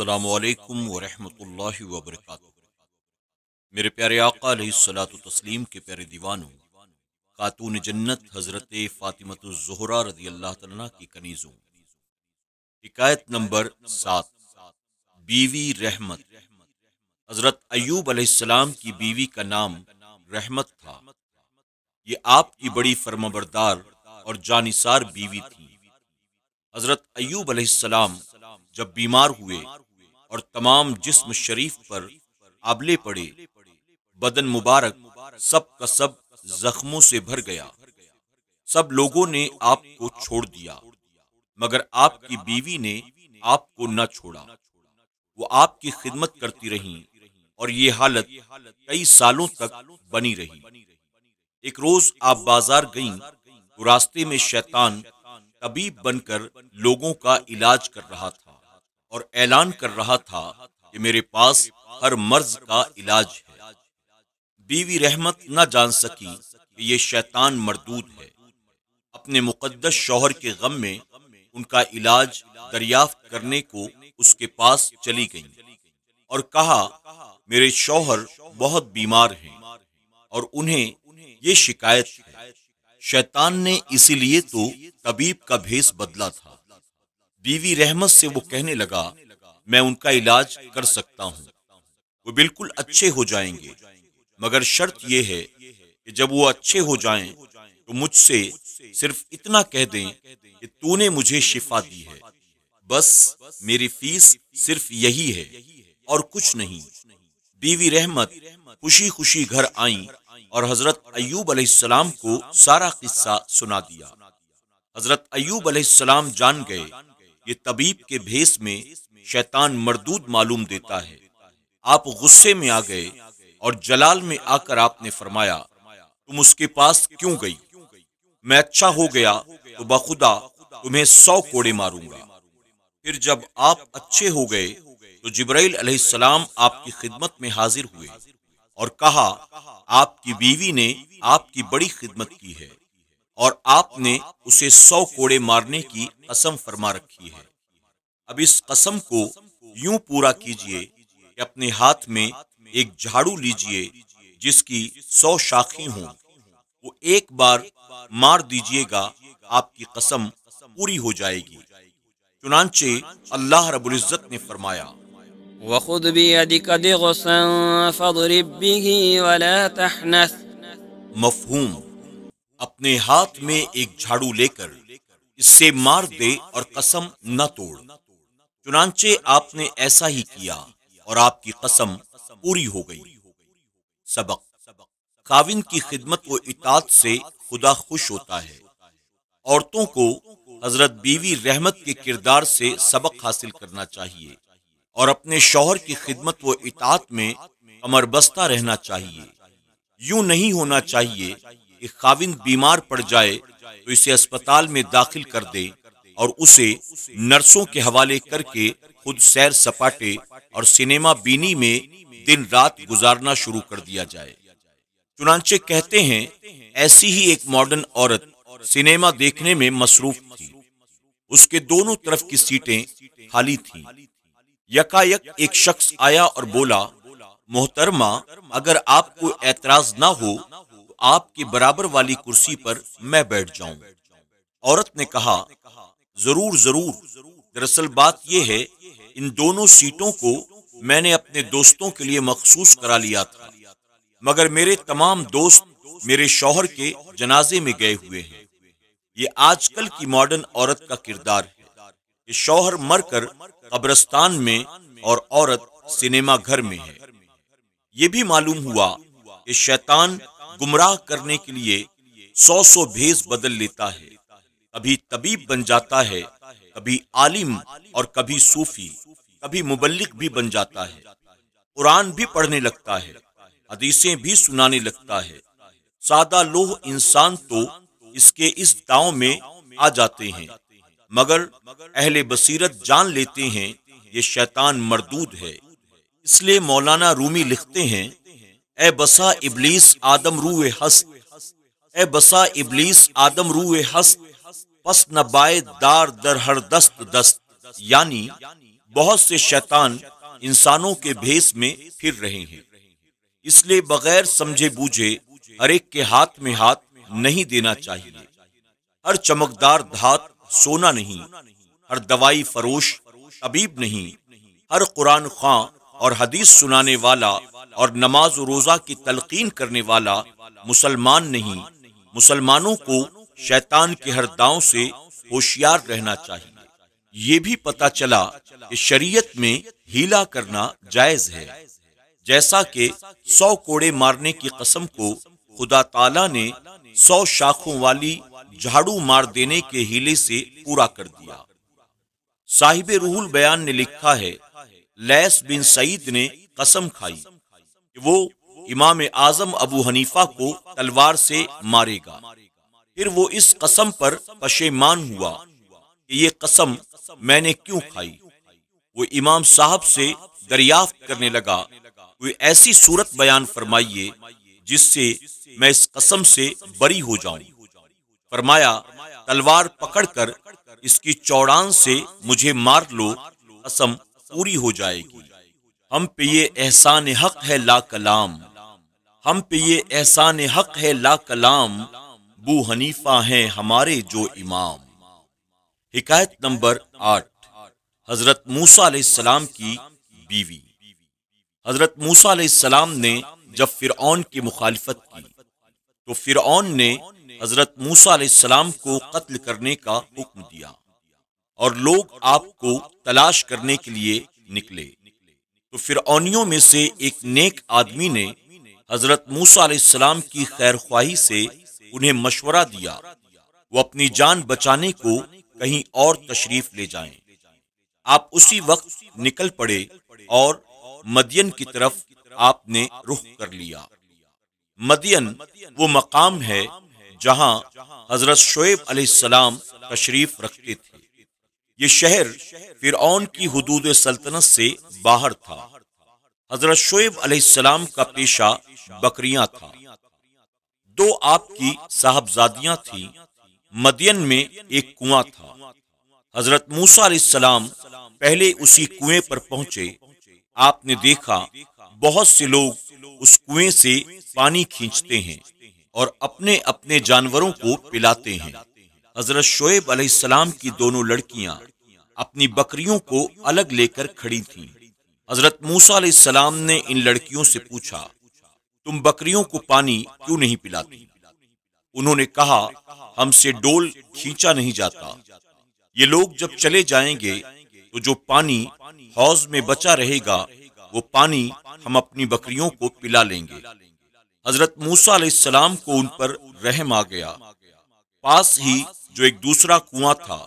अल्लाम मेरे प्यारे आका सलात तस्लीम के प्यारे दीवानों खातून जन्नत हज़रत फातिमत जहरा रजी अल्लाह तला की कनीज़ों शिकायत नंबर सात बीवी रहमत हज़रत अयूब अलैहिस्सलाम की बीवी का नाम रहमत था ये आपकी बड़ी फर्माबरदार और जानिसार बीवी थी हजरत अयूब अलैहिस्सलाम जब बीमार हुए और तमाम जिस्म शरीफ पर आबले पड़े बदन मुबारक सब का सब जख्मों से भर गया सब लोगों ने आपको छोड़ दिया मगर आपकी बीवी ने आपको न छोड़ा वो आपकी खिदमत करती रही और ये हालत कई सालों तक बनी रही एक रोज आप बाजार गईं तो रास्ते में शैतान तबीब बनकर लोगों का इलाज कर रहा था और ऐलान कर रहा था कि मेरे पास हर मर्ज का इलाज है बीवी रहमत न जान सकी कि ये शैतान मरदूद है अपने मुकद्दस शोहर के गम में उनका इलाज दरियाफ्त करने को उसके पास चली गई और कहा मेरे शोहर बहुत बीमार हैं और उन्हें ये शिकायत है शैतान ने इसीलिए तो तबीब का भेस बदला था बीवी रहमत से वो कहने लगा मैं उनका इलाज कर सकता हूँ वो बिल्कुल अच्छे हो जाएंगे मगर शर्त यह है कि जब वो अच्छे हो जाएं तो मुझसे सिर्फ इतना कह दें कि तूने मुझे शिफा दी है बस मेरी फीस सिर्फ यही है और कुछ नहीं बीवी रहमत खुशी खुशी घर आई और हज़रत अयूब अलैहिस्सलाम को सारा किस्सा सुना दिया हज़रत अयूब अलैहिस्सलाम जान गए ये तबीब के भेस में शैतान मरदूद मालूम देता है आप गुस्से में आ गए और जलाल में आकर आपने फरमाया तुम उसके पास क्यों गई मैं अच्छा हो गया तो बखुदा तुम्हें सौ कोड़े मारूंगा फिर जब आप अच्छे हो गए तो जिब्राइल अलैहिस्सलाम आपकी खिदमत में हाजिर हुए और कहा आपकी बीवी ने आपकी बड़ी खिदमत की है और आपने उसे सौ कोड़े मारने की कसम फरमा रखी है अब इस कसम को यूं पूरा कीजिए कि अपने हाथ में एक झाड़ू लीजिए जिसकी सौ शाखें हों वो एक बार मार दीजिएगा आपकी कसम पूरी हो जाएगी चुनाचे अल्लाह रबुल्जत ने फरमाया وخذ بيدك دغصا فاضرب به ولا تحنث मफहूम अपने हाथ में एक झाड़ू लेकर इससे मार दे और कसम न तोड़ चुनाचे आपने ऐसा ही किया और आपकी कसम पूरी हो गई सबक काविन की खिदमत व इतात से खुदा खुश होता है औरतों को हजरत बीवी रहमत के किरदार से सबक हासिल करना चाहिए और अपने शौहर की खिदमत व इतात में बस्ता रहना चाहिए यूं नहीं होना चाहिए कि खाविंद बीमार पड़ जाए तो इसे अस्पताल में दाखिल कर दे और उसे नर्सों के हवाले करके खुद सैर सपाटे और सिनेमा बीनी में दिन रात गुजारना शुरू कर दिया जाए चुनाचे कहते हैं ऐसी ही एक मॉडर्न औरत सिनेमा देखने में मसरूफ थी उसके दोनों तरफ की सीटें खाली थी यकायक एक शख्स आया और बोला मोहतरमा अगर आपको एतराज ना हो तो आपके बराबर वाली कुर्सी पर मैं बैठ जाऊं औरत ने कहा जरूर जरूर दरअसल बात यह है इन दोनों सीटों को मैंने अपने दोस्तों के लिए मखसूस करा लिया था मगर मेरे तमाम दोस्त मेरे शौहर के जनाजे में गए हुए हैं ये आजकल की मॉडर्न औरत का किरदार है कि शौहर मरकर कब्रस्तान में और औरत सिनेमा घर में है ये भी मालूम हुआ कि शैतान गुमराह करने के लिए सौ सौ भेस बदल लेता है कभी तबीब बन जाता है कभी आलिम और कभी सूफी कभी मुबलिक भी बन जाता है कुरान भी पढ़ने लगता है हदीसें भी सुनाने लगता है सादा लोह इंसान तो इसके इस दाव में आ जाते हैं मगर अहले बसीरत जान लेते हैं ये शैतान मरदूद है इसलिए मौलाना रूमी लिखते हैं ए बसा इबलीस आदम रू हस्त ए बसा इबलीस आदम रू हस्त पस नबाए दार दर हर दस्त दस्त यानी बहुत से शैतान इंसानों के भेस में फिर रहे हैं इसलिए बगैर समझे बूझे हर एक के हाथ में हाथ नहीं देना चाहिए हर चमकदार धात सोना नहीं हर दवाई फरोश अबीब नहीं हर कुरान खां और हदीस सुनाने वाला और नमाज रोज़ा की तलकीन करने वाला मुसलमान नहीं मुसलमानों को शैतान के हर दाव से होशियार रहना चाहिए ये भी पता चला कि शरीयत में हीला करना जायज है जैसा कि सौ कोड़े मारने की कसम को खुदा ताला ने सौ शाखों वाली झाड़ू मार देने के हीले से पूरा कर दिया साहिब रूहुल बयान ने लिखा है लैस बिन सईद ने कसम खाई कि वो इमाम आजम अबू हनीफा को तलवार से मारेगा फिर वो इस कसम पर पशेमान हुआ कि ये कसम मैंने क्यों खाई वो इमाम साहब से दरियाफ्त करने लगा कोई ऐसी सूरत बयान फरमाइए जिससे मैं इस कसम से बरी हो जाऊं फरमाया तलवार पकड़कर इसकी चौड़ान से मुझे मार लो कसम पूरी हो जाएगी हम पे ये एहसान हक है ला कलाम हम पे ये एहसान हक है ला कलाम बू हनीफा हैं हमारे जो इमाम हिकायत नंबर आठ हजरत मूसा सलाम की बीवी हजरत मूसा सलाम ने जब फिर की मुखालफत की तो फिर ने हजरत मूसा सलाम को कत्ल करने का हुक्म दिया और लोग आपको तलाश करने के लिए निकले तो फिर में से एक नेक आदमी ने हजरत मूसा सलाम की खैर ख्वाही से उन्हें मशवरा दिया वो अपनी जान बचाने को कहीं और तशरीफ ले जाएं। आप उसी वक्त निकल पड़े और मदियन की तरफ आपने रुख कर लिया मदियन वो मकाम है जहां हजरत शुएब अलैहिस्सलाम तशरीफ रखते थे ये शहर फिर की हदूद सल्तनत से बाहर था हजरत शोएब अलैहिस्सलाम का पेशा बकरियां था दो आपकी साहबजादियां थी मदियन में एक कुआं था हजरत मूसा सलाम पहले उसी कुएं पर पहुंचे आपने देखा बहुत से लोग उस कुएं से पानी खींचते हैं और अपने अपने जानवरों को पिलाते हैं हजरत शोएब अलैहिस्सलाम की दोनों लड़कियां अपनी बकरियों को अलग लेकर खड़ी थीं। हजरत मूसा अलैहिस्सलाम ने इन लड़कियों से पूछा तुम बकरियों को पानी क्यों नहीं पिलाती उन्होंने कहा हमसे डोल खींचा नहीं जाता ये लोग जब चले जाएंगे तो जो पानी हौज में बचा रहेगा वो पानी हम अपनी बकरियों को पिला लेंगे हजरत मूसा सलाम को उन पर रहम आ गया पास ही जो एक दूसरा कुआं था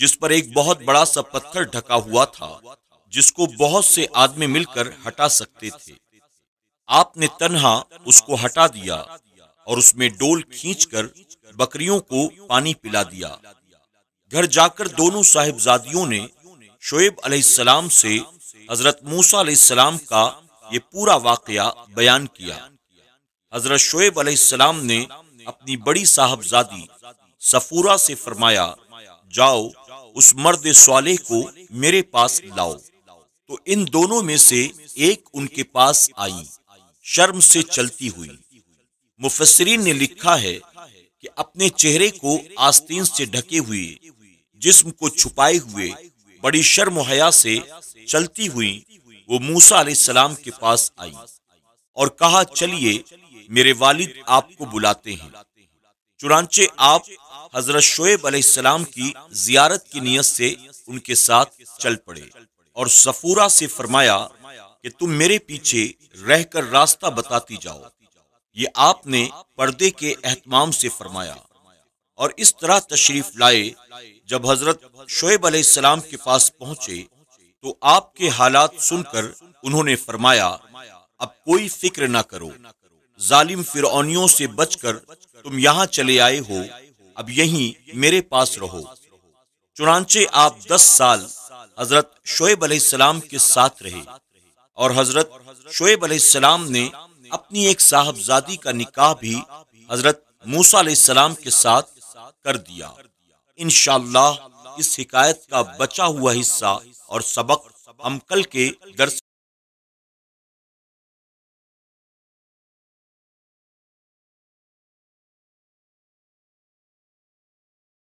जिस पर एक बहुत बड़ा सा पत्थर ढका हुआ था जिसको बहुत से आदमी मिलकर हटा सकते थे आपने तनहा उसको हटा दिया और उसमें डोल खींचकर बकरियों को पानी पिला दिया घर जाकर दोनों साहिबजादियों ने शोएब अलैहिस्सलाम से हज़रत मूसा अलैहिस्सलाम का ये पूरा वाकया बयान किया हज़रत शोएब अलैहिस्सलाम ने अपनी बड़ी साहबजादी सफूरा से फरमाया जाओ उस मर्द सवाले को मेरे पास लाओ तो इन दोनों में से एक उनके पास आई शर्म से चलती हुई मुफसरीन ने लिखा है कि अपने चेहरे को आस्तीन से ढके हुए जिस्म को छुपाए हुए बड़ी शर्म हया से चलती हुई वो मूसा सलाम के पास आई और कहा चलिए मेरे वालिद आपको बुलाते हैं चुनाचे आप हजरत शोएब सलाम की जियारत की नीयत से उनके साथ चल पड़े और सफूरा से फरमाया कि तुम मेरे पीछे रहकर रास्ता बताती जाओ ये आपने पर्दे के अहतमाम से फरमाया और इस तरह तशरीफ लाए जब हजरत शोएब अलैहिस्सलाम के पास पहुंचे तो आपके हालात सुनकर उन्होंने फरमाया अब कोई फिक्र ना करो जालिम फिरौनियों से बचकर तुम यहाँ चले आए हो अब यहीं मेरे पास रहो चुनाचे आप दस साल हजरत शोएब अलैहिस्सलाम के साथ रहे और हजरत शोएब अलैहिस्सलाम ने अपनी एक साहबजादी का निकाह भी हजरत मूसा अलैहिस्सलाम के साथ कर दिया इन इस शिकायत का बचा हुआ हिस्सा और सबक हम कल के दरस